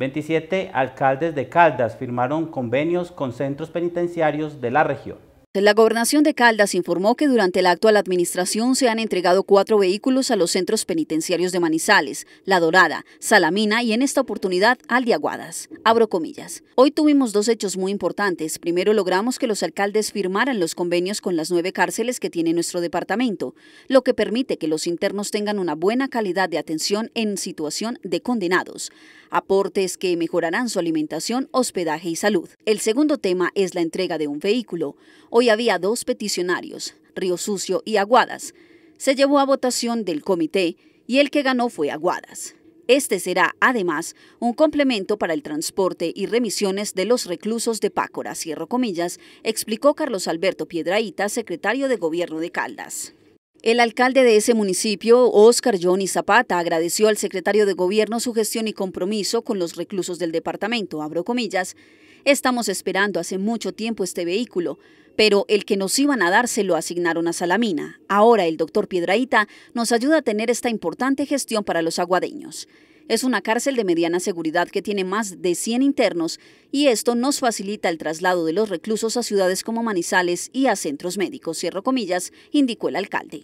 27 alcaldes de Caldas firmaron convenios con centros penitenciarios de la región. La gobernación de Caldas informó que durante la actual administración se han entregado cuatro vehículos a los centros penitenciarios de Manizales, La Dorada, Salamina y en esta oportunidad Aldiaguadas. Abro comillas. Hoy tuvimos dos hechos muy importantes. Primero logramos que los alcaldes firmaran los convenios con las nueve cárceles que tiene nuestro departamento, lo que permite que los internos tengan una buena calidad de atención en situación de condenados, aportes que mejorarán su alimentación, hospedaje y salud. El segundo tema es la entrega de un vehículo. Hoy había dos peticionarios, Río Sucio y Aguadas. Se llevó a votación del comité y el que ganó fue Aguadas. Este será, además, un complemento para el transporte y remisiones de los reclusos de Pácora, cierro comillas, explicó Carlos Alberto Piedraíta, secretario de Gobierno de Caldas. El alcalde de ese municipio, Óscar Johnny Zapata, agradeció al secretario de Gobierno su gestión y compromiso con los reclusos del departamento, abro comillas. Estamos esperando hace mucho tiempo este vehículo, pero el que nos iban a dar se lo asignaron a Salamina. Ahora el doctor Piedraíta nos ayuda a tener esta importante gestión para los aguadeños. Es una cárcel de mediana seguridad que tiene más de 100 internos y esto nos facilita el traslado de los reclusos a ciudades como Manizales y a centros médicos, cierro comillas, indicó el alcalde.